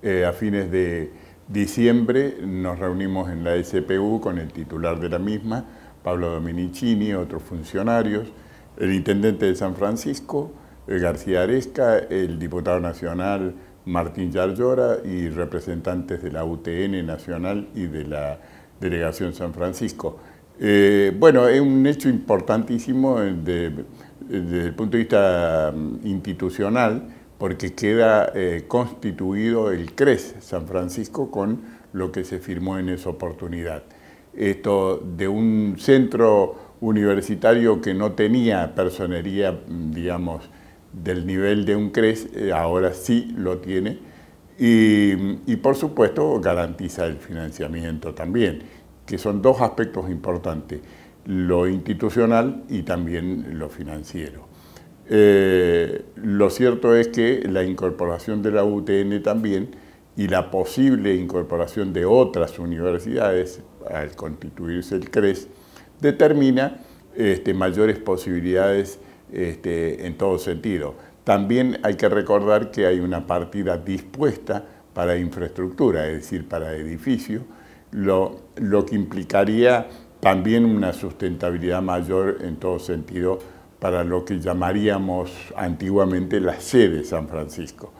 Eh, a fines de diciembre nos reunimos en la SPU con el titular de la misma, Pablo Dominicini, otros funcionarios, el intendente de San Francisco, eh, García Aresca, el diputado nacional Martín Yarlora y representantes de la UTN nacional y de la Delegación San Francisco. Eh, bueno, es un hecho importantísimo desde el punto de vista mm, institucional porque queda eh, constituido el CRES San Francisco con lo que se firmó en esa oportunidad. Esto de un centro universitario que no tenía personería, mm, digamos, del nivel de un CRES, eh, ahora sí lo tiene, y por supuesto garantiza el financiamiento también, que son dos aspectos importantes, lo institucional y también lo financiero. Eh, lo cierto es que la incorporación de la UTN también y la posible incorporación de otras universidades al constituirse el CRES determina este, mayores posibilidades este, en todo sentido. También hay que recordar que hay una partida dispuesta para infraestructura, es decir, para edificios, lo, lo que implicaría también una sustentabilidad mayor en todo sentido para lo que llamaríamos antiguamente la sede San Francisco.